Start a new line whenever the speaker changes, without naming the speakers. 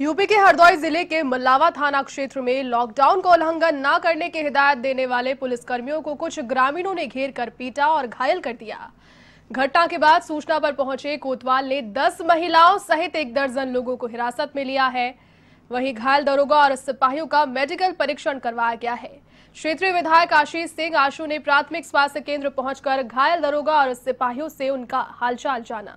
UP के हरदोई जिले के मल्लावा थाना क्षेत्र में लॉकडाउन का उल्लंघन न करने की हिदायत देने वाले पुलिसकर्मियों को कुछ ग्रामीणों ने घेर कर पीटा और घायल कर दिया घटना के बाद सूचना पर पहुंचे कोतवाल ने 10 महिलाओं सहित एक दर्जन लोगों को हिरासत में लिया है वहीं घायल दरोगा और सिपाहियों का मेडिकल परीक्षण करवाया गया है क्षेत्रीय विधायक आशीष सिंह आशु ने प्राथमिक स्वास्थ्य केंद्र पहुंचकर घायल दरोगा और सिपाहियों से उनका हालचाल जाना